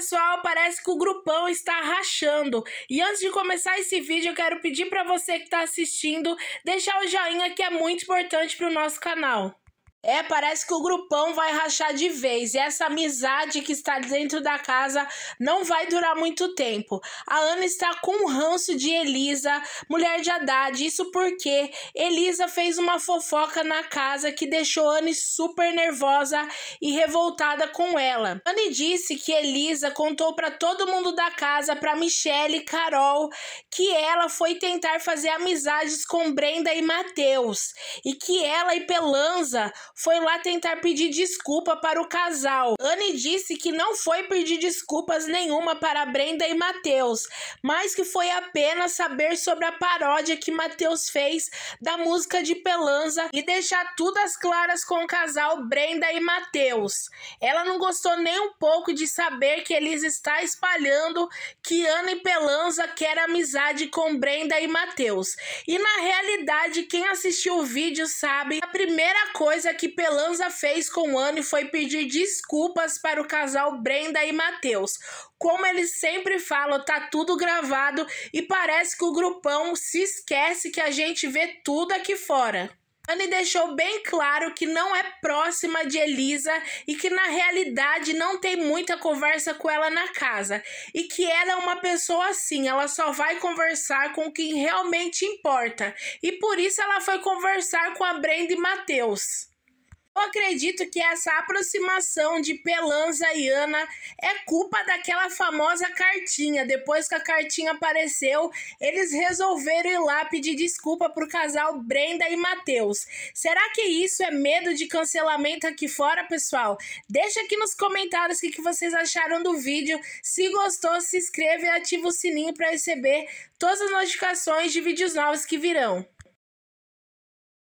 pessoal, parece que o grupão está rachando. E antes de começar esse vídeo, eu quero pedir para você que está assistindo, deixar o joinha que é muito importante para o nosso canal. É, parece que o grupão vai rachar de vez. E essa amizade que está dentro da casa não vai durar muito tempo. A Ana está com um ranço de Elisa, mulher de Haddad. Isso porque Elisa fez uma fofoca na casa que deixou Anne super nervosa e revoltada com ela. Anne disse que Elisa contou para todo mundo da casa, para Michelle e Carol, que ela foi tentar fazer amizades com Brenda e Matheus. E que ela e Pelanza foi lá tentar pedir desculpa para o casal. Anne disse que não foi pedir desculpas nenhuma para Brenda e Matheus, mas que foi apenas saber sobre a paródia que Matheus fez da música de Pelanza e deixar tudo às claras com o casal Brenda e Matheus. Ela não gostou nem um pouco de saber que eles está espalhando que Anne Pelanza quer amizade com Brenda e Matheus. E na realidade, quem assistiu o vídeo sabe, a primeira coisa que Pelanza fez com Anne foi pedir desculpas para o casal Brenda e Matheus. Como eles sempre falam, tá tudo gravado e parece que o grupão se esquece que a gente vê tudo aqui fora. Anne deixou bem claro que não é próxima de Elisa e que na realidade não tem muita conversa com ela na casa e que ela é uma pessoa assim, ela só vai conversar com quem realmente importa e por isso ela foi conversar com a Brenda e Matheus. Eu acredito que essa aproximação de Pelanza e Ana é culpa daquela famosa cartinha. Depois que a cartinha apareceu, eles resolveram ir lá pedir desculpa pro casal Brenda e Matheus. Será que isso é medo de cancelamento aqui fora, pessoal? Deixa aqui nos comentários o que vocês acharam do vídeo. Se gostou, se inscreva e ativa o sininho para receber todas as notificações de vídeos novos que virão.